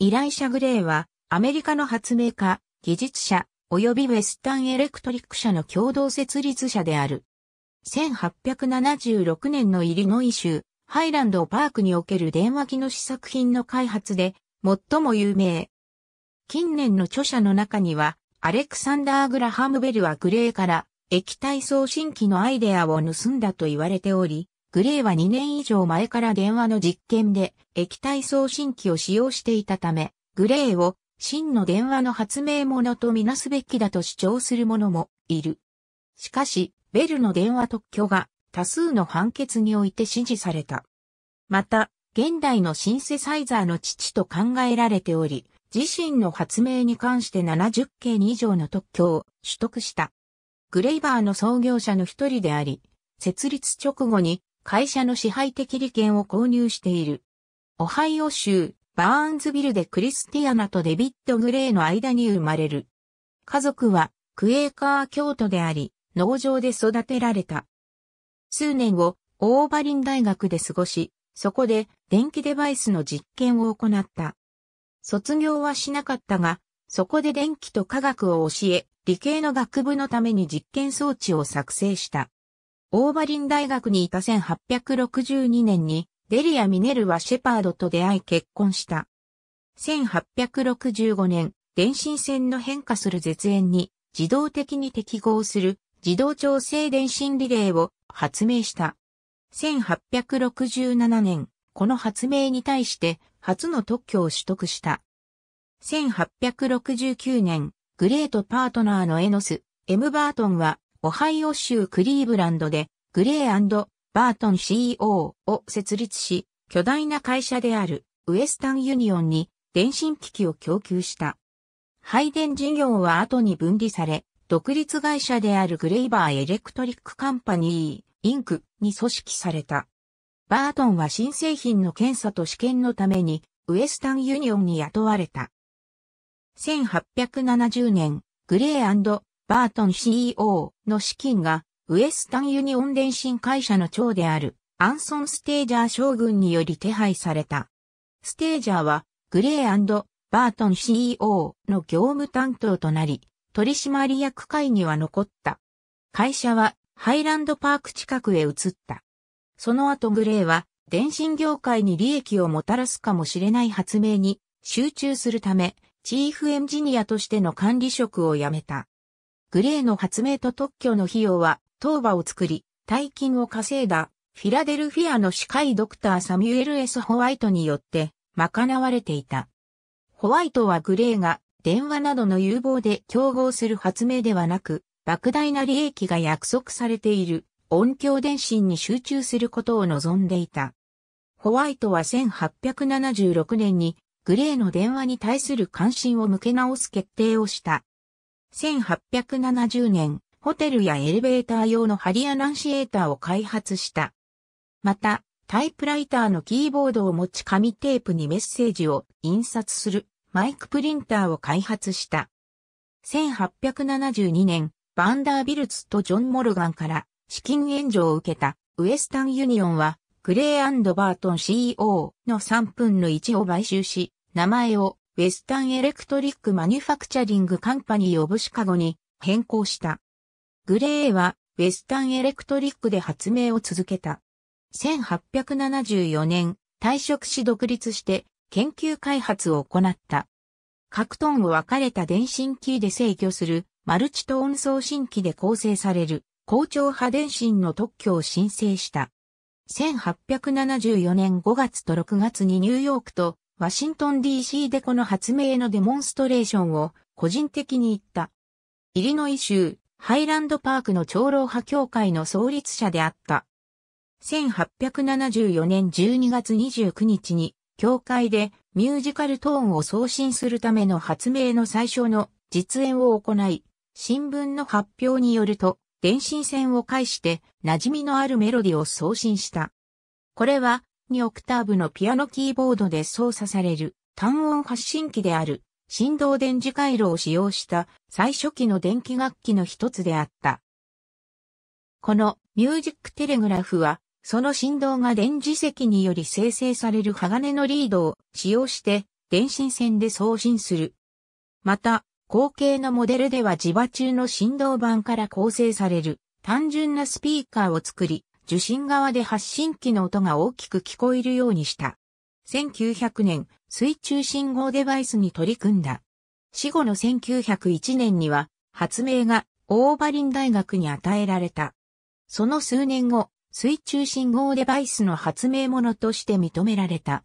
依頼者グレーは、アメリカの発明家、技術者、及びウェスタンエレクトリック社の共同設立者である。1876年のイリノイ州、ハイランドパークにおける電話機の試作品の開発で、最も有名。近年の著者の中には、アレクサンダー・グラハムベルはグレーから液体送信機のアイデアを盗んだと言われており、グレーは2年以上前から電話の実験で液体送信機を使用していたため、グレーを真の電話の発明者とみなすべきだと主張する者もいる。しかし、ベルの電話特許が多数の判決において支持された。また、現代のシンセサイザーの父と考えられており、自身の発明に関して70件以上の特許を取得した。グレイバーの創業者の一人であり、設立直後に会社の支配的利権を購入している。オハイオ州、バーンズビルでクリスティアナとデビッド・グレーの間に生まれる。家族は、クエーカー教徒であり、農場で育てられた。数年後、オーバリン大学で過ごし、そこで電気デバイスの実験を行った。卒業はしなかったが、そこで電気と科学を教え、理系の学部のために実験装置を作成した。オーバリン大学にいた1862年に、デリア・ミネルはシェパードと出会い結婚した。1865年、電信線の変化する絶縁に自動的に適合する自動調整電信リレーを発明した。1867年、この発明に対して初の特許を取得した。1869年、グレートパートナーのエノス、エムバートンはオハイオ州クリーブランドで、グレーバートン CEO を設立し、巨大な会社であるウエスタンユニオンに電信機器を供給した。配電事業は後に分離され、独立会社であるグレイバーエレクトリックカンパニー、インクに組織された。バートンは新製品の検査と試験のためにウエスタンユニオンに雇われた。1870年、グレーバートン CEO の資金が、ウエスタンユニオン電信会社の長である、アンソン・ステージャー将軍により手配された。ステージャーは、グレーバートン CEO の業務担当となり、取締役会には残った。会社は、ハイランドパーク近くへ移った。その後グレーは、電信業界に利益をもたらすかもしれない発明に集中するため、チーフエンジニアとしての管理職を辞めた。グレーの発明と特許の費用は、当場を作り、大金を稼いだ、フィラデルフィアの司会ドクターサミュエル・エス・ホワイトによって、賄われていた。ホワイトはグレーが、電話などの有望で競合する発明ではなく、莫大な利益が約束されている音響電信に集中することを望んでいた。ホワイトは1876年にグレーの電話に対する関心を向け直す決定をした。1870年、ホテルやエレベーター用のハリアナンシエーターを開発した。また、タイプライターのキーボードを持ち紙テープにメッセージを印刷するマイクプリンターを開発した。1872年、バンダービルツとジョン・モルガンから資金援助を受けたウエスタンユニオンはグレーバートン CEO の3分の1を買収し、名前をウェスタンエレクトリックマニュファクチャリングカンパニーオブシカゴに変更した。グレーはウェスタンエレクトリックで発明を続けた。1874年、退職し独立して研究開発を行った。各トンを分かれた電信機で制御するマルチトーン送信機で構成される校長派電信の特許を申請した。1874年5月と6月にニューヨークとワシントン DC でこの発明のデモンストレーションを個人的に行った。イリノイ州ハイランドパークの長老派協会の創立者であった。1874年12月29日に、教会でミュージカルトーンを送信するための発明の最初の実演を行い、新聞の発表によると、電信線を介して馴染みのあるメロディを送信した。これは2オクターブのピアノキーボードで操作される単音発信機である振動電磁回路を使用した最初期の電気楽器の一つであった。このミュージックテレグラフはその振動が電磁石により生成される鋼のリードを使用して電信線で送信する。また、後継のモデルでは磁場中の振動板から構成される単純なスピーカーを作り、受信側で発信機の音が大きく聞こえるようにした。1900年、水中信号デバイスに取り組んだ。死後の1901年には、発明がオーバリン大学に与えられた。その数年後、水中信号デバイスの発明者として認められた。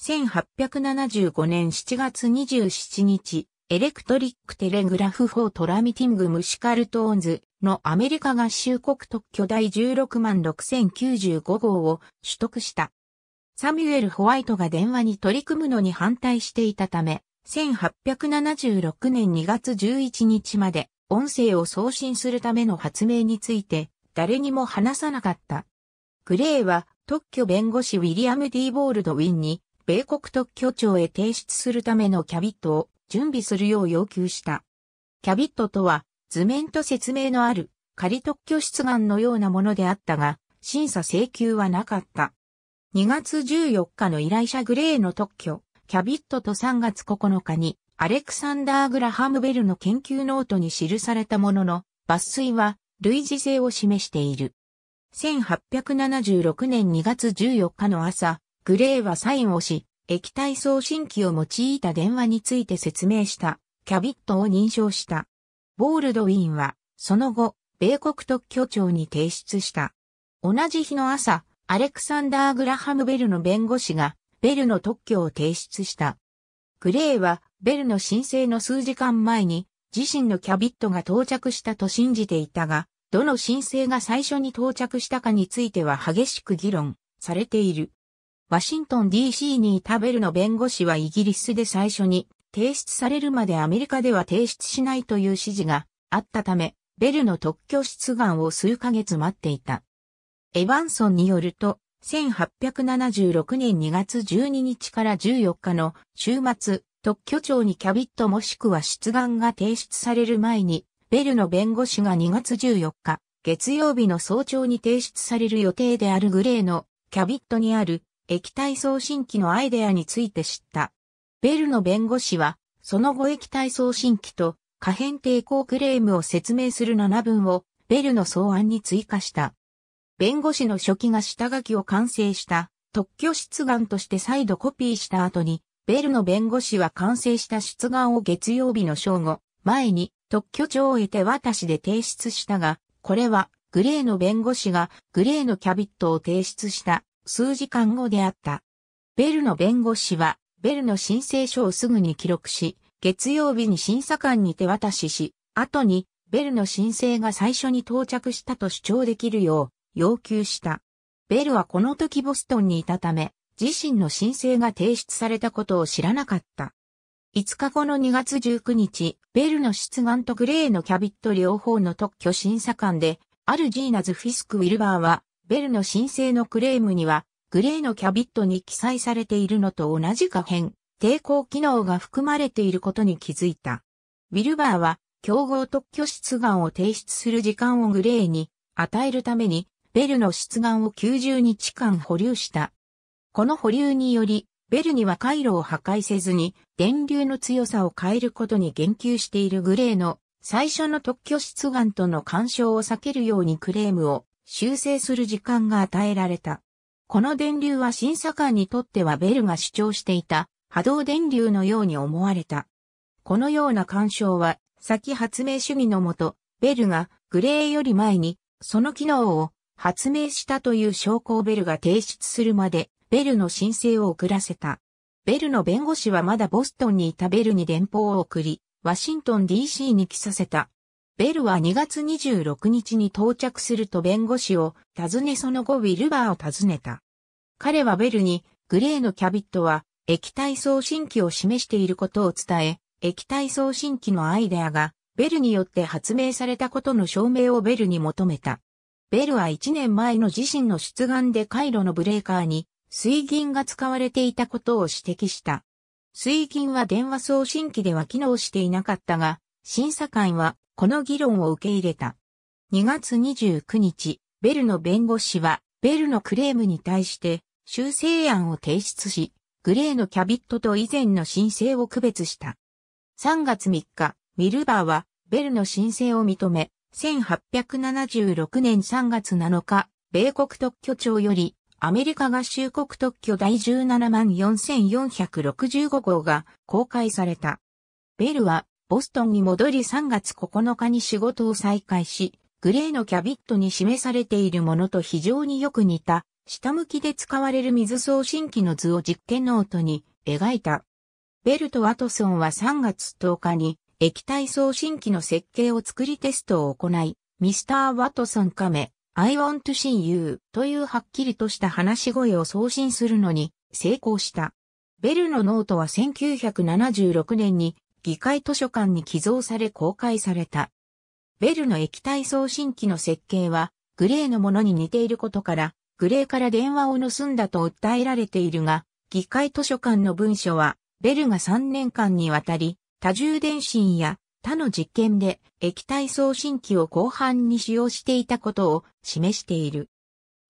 1875年7月27日、エレクトリックテレグラフ・4トラミティング・ムシカルトーンズ、のアメリカ合衆国特許第16万6095号を取得した。サミュエル・ホワイトが電話に取り組むのに反対していたため、1876年2月11日まで音声を送信するための発明について誰にも話さなかった。グレイは特許弁護士ウィリアム・ディーボールド・ウィンに米国特許庁へ提出するためのキャビットを準備するよう要求した。キャビットとは図面と説明のある仮特許出願のようなものであったが、審査請求はなかった。2月14日の依頼者グレーの特許、キャビットと3月9日に、アレクサンダー・グラハム・ベルの研究ノートに記されたものの、抜粋は類似性を示している。1876年2月14日の朝、グレーはサインをし、液体送信機を用いた電話について説明した、キャビットを認証した。ボールドウィンは、その後、米国特許庁に提出した。同じ日の朝、アレクサンダー・グラハム・ベルの弁護士が、ベルの特許を提出した。グレイは、ベルの申請の数時間前に、自身のキャビットが到着したと信じていたが、どの申請が最初に到着したかについては激しく議論されている。ワシントン DC にいたベルの弁護士はイギリスで最初に提出されるまでアメリカでは提出しないという指示があったため、ベルの特許出願を数ヶ月待っていた。エヴァンソンによると、1876年2月12日から14日の週末、特許庁にキャビットもしくは出願が提出される前に、ベルの弁護士が2月14日、月曜日の早朝に提出される予定であるグレーのキャビットにある液体送信機のアイデアについて知った。ベルの弁護士は、その後液体送信機と可変抵抗クレームを説明する7文をベルの草案に追加した。弁護士の初期が下書きを完成した特許出願として再度コピーした後に、ベルの弁護士は完成した出願を月曜日の正午前に特許庁得て渡しで提出したが、これはグレーの弁護士がグレーのキャビットを提出した数時間後であった。ベルの弁護士はベルの申請書をすぐに記録し、月曜日に審査官に手渡しし、後にベルの申請が最初に到着したと主張できるよう要求した。ベルはこの時ボストンにいたため、自身の申請が提出されたことを知らなかった。5日後の2月19日、ベルの出願とグレーのキャビット両方の特許審査官で、あるジーナズ・フィスク・ウィルバーは、ベルの申請のクレームには、グレーのキャビットに記載されているのと同じ可変、抵抗機能が含まれていることに気づいた。ウィルバーは、競合特許出願を提出する時間をグレーに与えるために、ベルの出願を90日間保留した。この保留により、ベルには回路を破壊せずに、電流の強さを変えることに言及しているグレーの最初の特許出願との干渉を避けるようにクレームを修正する時間が与えられた。この電流は審査官にとってはベルが主張していた波動電流のように思われた。このような干渉は、先発明主義のもと、ベルがグレーより前に、その機能を発明したという証拠をベルが提出するまで、ベルの申請を遅らせた。ベルの弁護士はまだボストンにいたベルに電報を送り、ワシントン DC に来させた。ベルは2月26日に到着すると弁護士を訪ねその後ウィルバーを訪ねた。彼はベルにグレーのキャビットは液体送信機を示していることを伝え、液体送信機のアイデアがベルによって発明されたことの証明をベルに求めた。ベルは1年前の自身の出願で回路のブレーカーに水銀が使われていたことを指摘した。水銀は電話送信機では機能していなかったが、審査官はこの議論を受け入れた。2月29日、ベルの弁護士は、ベルのクレームに対して修正案を提出し、グレーのキャビットと以前の申請を区別した。3月3日、ウィルバーは、ベルの申請を認め、1876年3月7日、米国特許庁より、アメリカ合衆国特許第17万4465号が公開された。ベルはボストンに戻り3月9日に仕事を再開し、グレーのキャビットに示されているものと非常によく似た、下向きで使われる水送信機の図を実験ノートに描いた。ベルとワトソンは3月10日に液体送信機の設計を作りテストを行い、ミスター・ワトソンカメ、I want to see you というはっきりとした話し声を送信するのに成功した。ベルのノートは1976年に議会図書館に寄贈され公開された。ベルの液体送信機の設計は、グレーのものに似ていることから、グレーから電話を盗んだと訴えられているが、議会図書館の文書は、ベルが3年間にわたり、多重電信や他の実験で液体送信機を広範に使用していたことを示している。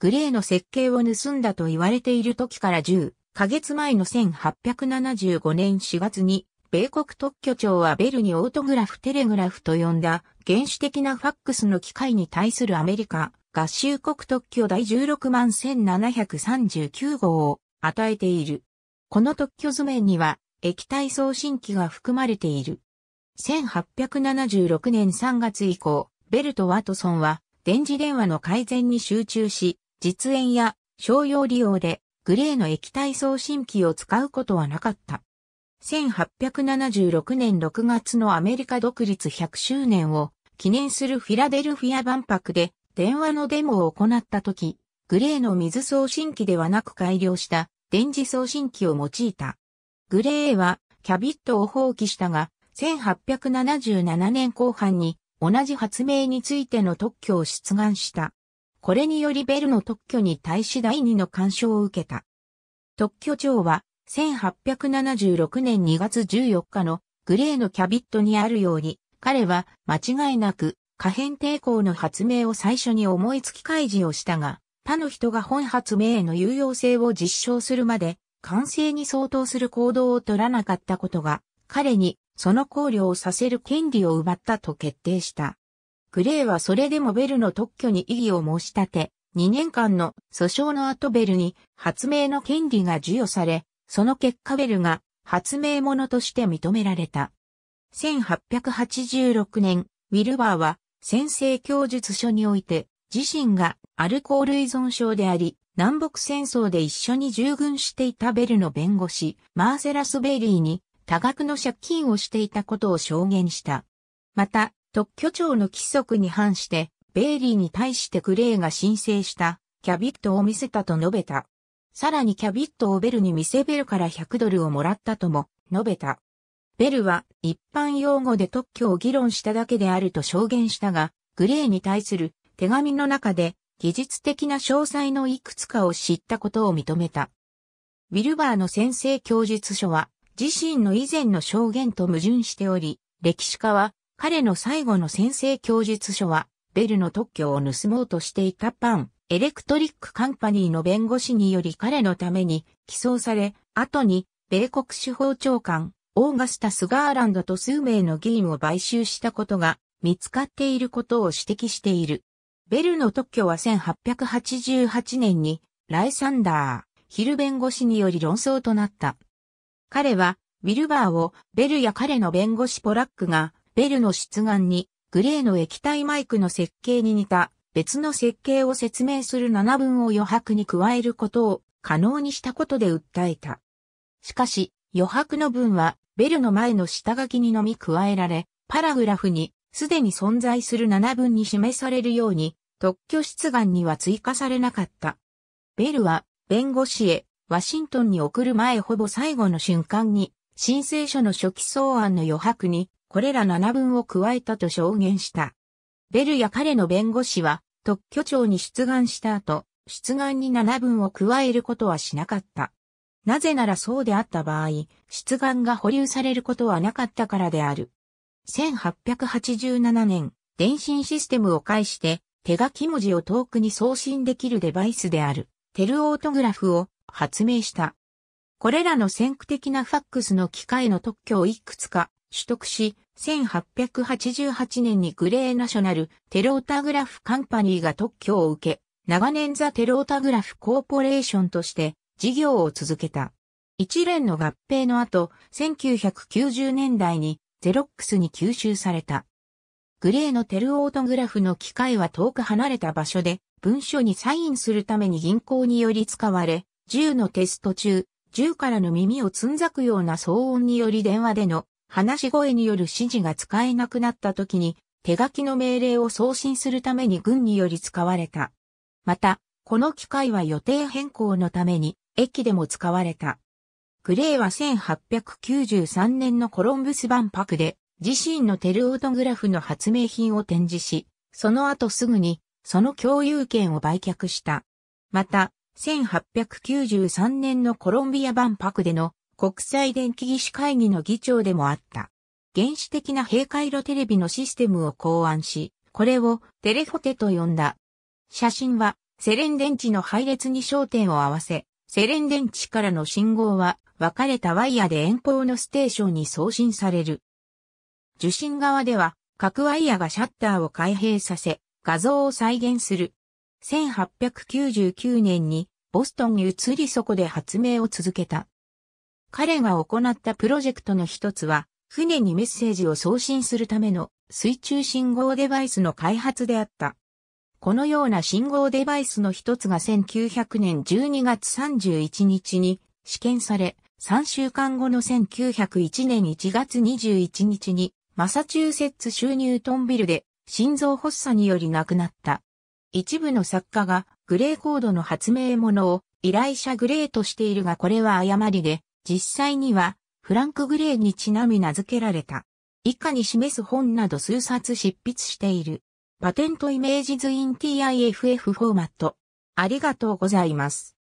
グレーの設計を盗んだと言われている時から10ヶ月前の1875年4月に米国特許庁はベルにオートグラフテレグラフと呼んだ原始的なファックスの機械に対するアメリカ合衆国特許第16万1739号を与えている。この特許図面には液体送信機が含まれている。1876年3月以降、ベルとワトソンは電磁電話の改善に集中し、実演や商用利用でグレーの液体送信機を使うことはなかった。1876年6月のアメリカ独立100周年を記念するフィラデルフィア万博で電話のデモを行った時、グレーの水送信機ではなく改良した電磁送信機を用いた。グレーはキャビットを放棄したが、1877年後半に同じ発明についての特許を出願した。これによりベルの特許に対し第二の干渉を受けた。特許庁は1876年2月14日のグレーのキャビットにあるように、彼は間違いなく可変抵抗の発明を最初に思いつき開示をしたが、他の人が本発明への有用性を実証するまで、完成に相当する行動を取らなかったことが、彼にその考慮をさせる権利を奪ったと決定した。グレーはそれでもベルの特許に異議を申し立て、2年間の訴訟の後ベルに発明の権利が授与され、その結果ベルが発明者として認められた。1886年、ウィルバーは先制供述書において自身がアルコール依存症であり、南北戦争で一緒に従軍していたベルの弁護士、マーセラス・ベイリーに多額の借金をしていたことを証言した。また、特許庁の規則に反して、ベイリーに対してクレイが申請したキャビットを見せたと述べた。さらにキャビットをベルに見せベルから100ドルをもらったとも述べた。ベルは一般用語で特許を議論しただけであると証言したが、グレーに対する手紙の中で技術的な詳細のいくつかを知ったことを認めた。ウィルバーの先生供述書は自身の以前の証言と矛盾しており、歴史家は彼の最後の先生供述書はベルの特許を盗もうとしていたパン、エレクトリックカンパニーの弁護士により彼のために起訴され、後に米国司法長官、オーガスタス・ガーランドと数名の議員を買収したことが見つかっていることを指摘している。ベルの特許は1888年にライサンダー、ヒル弁護士により論争となった。彼はウィルバーをベルや彼の弁護士ポラックがベルの出願にグレーの液体マイクの設計に似た別の設計を説明する7文を余白に加えることを可能にしたことで訴えた。しかし、余白の文は、ベルの前の下書きにのみ加えられ、パラグラフに、すでに存在する7文に示されるように、特許出願には追加されなかった。ベルは、弁護士へ、ワシントンに送る前ほぼ最後の瞬間に、申請書の初期草案の余白に、これら7文を加えたと証言した。ベルや彼の弁護士は特許庁に出願した後、出願に7分を加えることはしなかった。なぜならそうであった場合、出願が保留されることはなかったからである。1887年、電信システムを介して手書き文字を遠くに送信できるデバイスである、テルオートグラフを発明した。これらの先駆的なファックスの機械の特許をいくつか取得し、1888年にグレーナショナルテロータグラフカンパニーが特許を受け、長年ザ・テロータグラフコーポレーションとして事業を続けた。一連の合併の後、1990年代にゼロックスに吸収された。グレーのテルオートグラフの機械は遠く離れた場所で文書にサインするために銀行により使われ、銃のテスト中、銃からの耳をつんざくような騒音により電話での話し声による指示が使えなくなった時に、手書きの命令を送信するために軍により使われた。また、この機械は予定変更のために、駅でも使われた。グレーは1893年のコロンブス万博で、自身のテルオートグラフの発明品を展示し、その後すぐに、その共有権を売却した。また、1893年のコロンビア万博での国際電気技師会議の議長でもあった。原始的な閉回路テレビのシステムを考案し、これをテレフォテと呼んだ。写真はセレン電池の配列に焦点を合わせ、セレン電池からの信号は分かれたワイヤで遠方のステーションに送信される。受信側では各ワイヤがシャッターを開閉させ、画像を再現する。1899年にボストンに移りそこで発明を続けた。彼が行ったプロジェクトの一つは、船にメッセージを送信するための水中信号デバイスの開発であった。このような信号デバイスの一つが1900年12月31日に試験され、3週間後の1901年1月21日にマサチューセッツ州ニュートンビルで心臓発作により亡くなった。一部の作家がグレーコードの発明者を依頼者グレーとしているがこれは誤りで実際には、フランク・グレーにちなみ名付けられた。以下に示す本など数冊執筆している。パテントイメージズイン TIFF フォーマット。ありがとうございます。